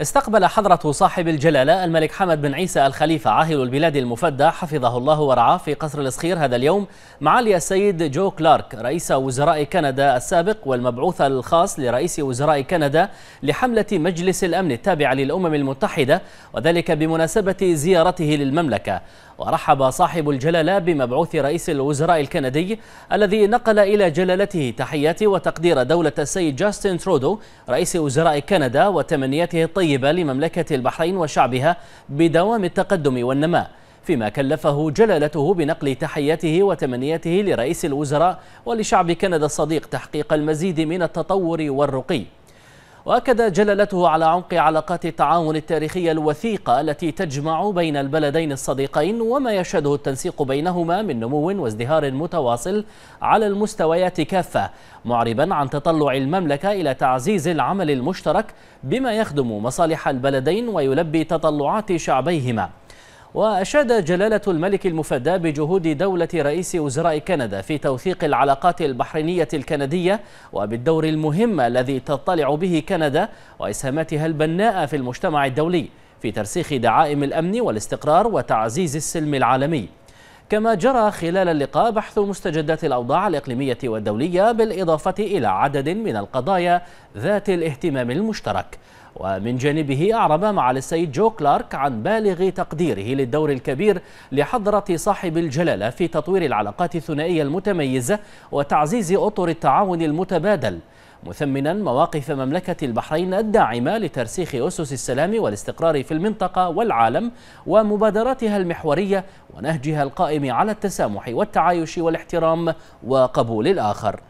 استقبل حضرة صاحب الجلالة الملك حمد بن عيسى الخليفة عاهل البلاد المفدى حفظه الله ورعاه في قصر الصخير هذا اليوم معالي السيد جو كلارك رئيس وزراء كندا السابق والمبعوث الخاص لرئيس وزراء كندا لحملة مجلس الأمن التابع للأمم المتحدة وذلك بمناسبة زيارته للمملكة ورحب صاحب الجلالة بمبعوث رئيس الوزراء الكندي الذي نقل إلى جلالته تحيات وتقدير دولة السيد جاستن ترودو رئيس وزراء كندا وتمنياته الطيبة طيبة لمملكة البحرين وشعبها بدوام التقدم والنماء فيما كلفه جلالته بنقل تحياته وتمنياته لرئيس الوزراء ولشعب كندا الصديق تحقيق المزيد من التطور والرقي وأكد جلالته على عمق علاقات التعاون التاريخية الوثيقة التي تجمع بين البلدين الصديقين وما يشهده التنسيق بينهما من نمو وازدهار متواصل على المستويات كافة معربا عن تطلع المملكة إلى تعزيز العمل المشترك بما يخدم مصالح البلدين ويلبي تطلعات شعبيهما وأشاد جلالة الملك المفدى بجهود دولة رئيس وزراء كندا في توثيق العلاقات البحرينية الكندية وبالدور المهم الذي تطلع به كندا وإسهاماتها البناءة في المجتمع الدولي في ترسيخ دعائم الأمن والاستقرار وتعزيز السلم العالمي كما جرى خلال اللقاء بحث مستجدات الأوضاع الإقليمية والدولية بالإضافة إلى عدد من القضايا ذات الاهتمام المشترك ومن جانبه أعرب مع السيد جو كلارك عن بالغ تقديره للدور الكبير لحضرة صاحب الجلالة في تطوير العلاقات الثنائية المتميزة وتعزيز أطر التعاون المتبادل مثمنا مواقف مملكة البحرين الداعمة لترسيخ أسس السلام والاستقرار في المنطقة والعالم ومبادراتها المحورية ونهجها القائم على التسامح والتعايش والاحترام وقبول الآخر